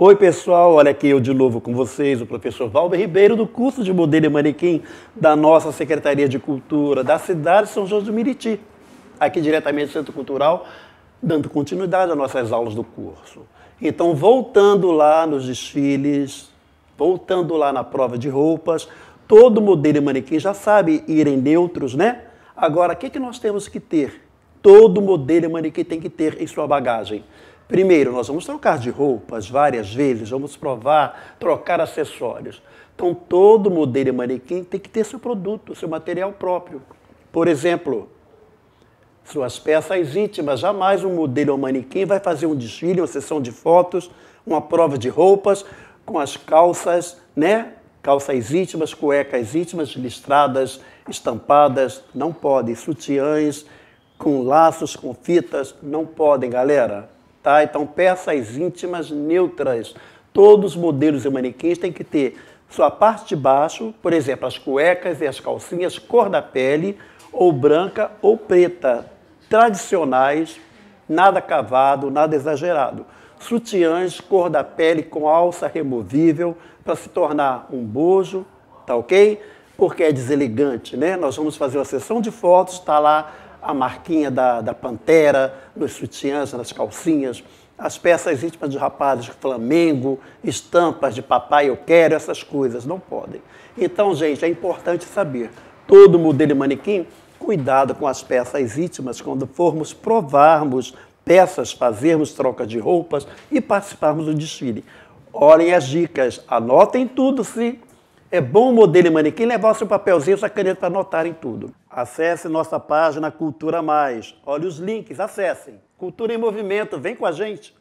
Oi, pessoal, olha aqui eu de novo com vocês, o professor Valber Ribeiro, do curso de modelo e manequim da nossa Secretaria de Cultura da cidade de São João do Miriti, aqui diretamente do Centro Cultural, dando continuidade às nossas aulas do curso. Então, voltando lá nos desfiles, voltando lá na prova de roupas, todo modelo e manequim já sabe irem neutros, né? Agora, o que, que nós temos que ter? Todo modelo e manequim tem que ter em sua bagagem Primeiro, nós vamos trocar de roupas várias vezes, vamos provar, trocar acessórios. Então, todo modelo e manequim tem que ter seu produto, seu material próprio. Por exemplo, suas peças íntimas. Jamais um modelo ou manequim vai fazer um desfile, uma sessão de fotos, uma prova de roupas com as calças, né? Calças íntimas, cuecas íntimas, listradas, estampadas, não podem. Sutiãs com laços, com fitas, não podem, galera. Tá? Então, peças íntimas neutras. Todos os modelos e manequins têm que ter sua parte de baixo, por exemplo, as cuecas e as calcinhas, cor da pele, ou branca ou preta, tradicionais, nada cavado, nada exagerado. Sutiãs, cor da pele com alça removível, para se tornar um bojo, tá ok? Porque é deselegante, né? Nós vamos fazer uma sessão de fotos, está lá a marquinha da, da pantera, nos sutiãs, nas calcinhas, as peças íntimas de rapazes, Flamengo, estampas de papai, eu quero, essas coisas, não podem. Então, gente, é importante saber, todo modelo e manequim, cuidado com as peças íntimas quando formos provarmos peças, fazermos troca de roupas e participarmos do desfile. Olhem as dicas, anotem tudo, sim. É bom o modelo e manequim levar o seu papelzinho, sua caneta para anotarem tudo. Acesse nossa página Cultura Mais. Olhe os links, acessem. Cultura em Movimento, vem com a gente.